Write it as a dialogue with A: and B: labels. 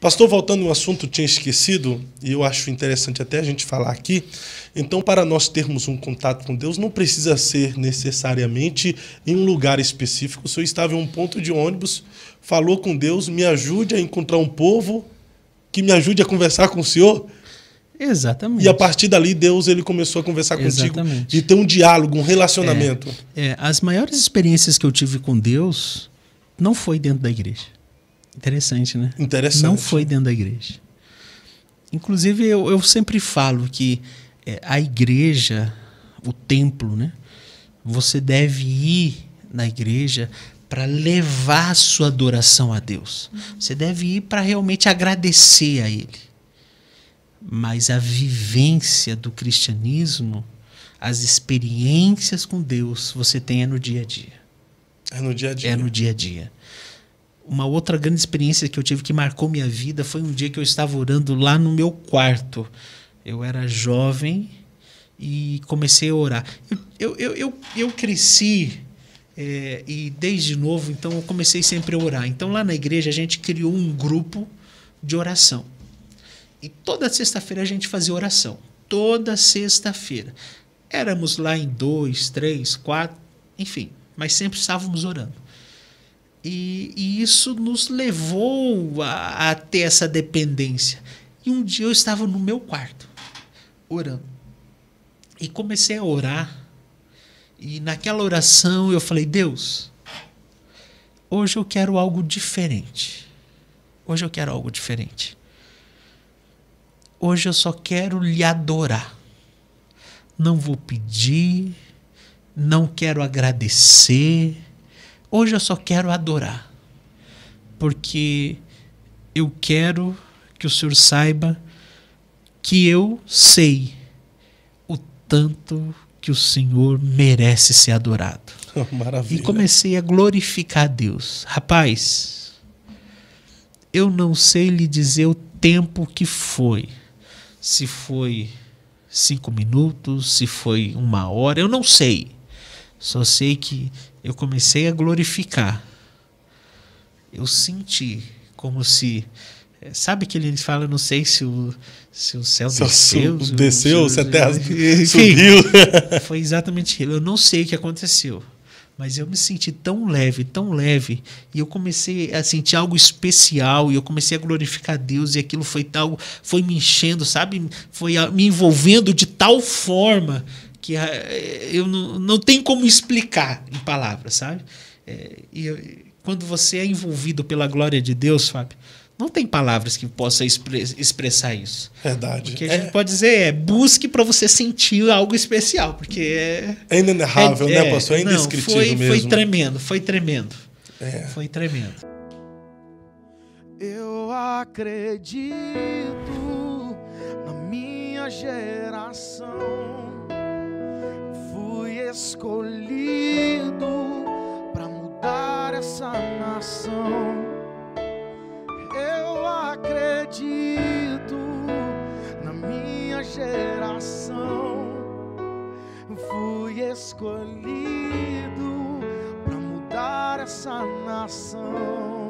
A: Pastor, voltando a um assunto que tinha esquecido, e eu acho interessante até a gente falar aqui. Então, para nós termos um contato com Deus, não precisa ser necessariamente em um lugar específico. O senhor estava em um ponto de ônibus, falou com Deus, me ajude a encontrar um povo que me ajude a conversar com o senhor. Exatamente. E a partir dali, Deus ele começou a conversar contigo e ter um diálogo, um relacionamento. É, é, as maiores experiências que eu tive com Deus não foi dentro da igreja. Interessante, né? Interessante. Não foi dentro da igreja. Inclusive, eu, eu sempre falo que é, a igreja, o templo, né? Você deve ir na igreja para levar a sua adoração a Deus. Você deve ir para realmente agradecer a Ele. Mas a vivência do cristianismo, as experiências com Deus, você tem é no dia a dia. É no dia a dia. É no dia a dia. Uma outra grande experiência que eu tive que marcou minha vida foi um dia que eu estava orando lá no meu quarto. Eu era jovem e comecei a orar. Eu, eu, eu, eu, cresci é, e desde novo, então eu comecei sempre a orar. Então lá na igreja a gente criou um grupo de oração. E toda sexta-feira a gente fazia oração. Toda sexta-feira. Éramos lá em dois, três, quatro, enfim, mas sempre estávamos orando. E, e isso nos levou a, a ter essa dependência. E um dia eu estava no meu quarto, orando. E comecei a orar. E naquela oração eu falei: Deus, hoje eu quero algo diferente. Hoje eu quero algo diferente. Hoje eu só quero lhe adorar. Não vou pedir, não quero agradecer, Hoje eu só quero adorar, porque eu quero que o Senhor saiba que eu sei o tanto que o Senhor merece ser adorado. Maravilha. E comecei a glorificar a Deus. Rapaz, eu não sei lhe dizer o tempo que foi. Se foi cinco minutos, se foi uma hora, eu não sei. Só sei que eu comecei a glorificar. Eu senti como se. Eh, sabe que ele fala, não sei se o, se o céu se desceu. desceu, se, a terra subiu. Foi exatamente aquilo. Eu não sei o que aconteceu. Mas eu me senti tão leve, tão leve. E eu comecei a sentir algo especial. E eu comecei a glorificar Deus. E aquilo foi tal. Foi me enchendo, sabe? Foi me envolvendo de tal forma que eh, eu não, não tem como explicar em palavras, sabe? É, e eu, quando você é envolvido pela glória de Deus, Fábio, não tem palavras que possa expre expressar isso. Verdade. O que a é. gente é. pode dizer é busque para você sentir algo especial, porque é. É inenarrável, é, né, pastor? É, é indescritível não, foi, mesmo. Foi tremendo, foi tremendo. É. Foi tremendo.
B: Eu acredito na minha geração escolhido para mudar essa nação. Eu acredito na minha geração. Fui escolhido para mudar essa nação.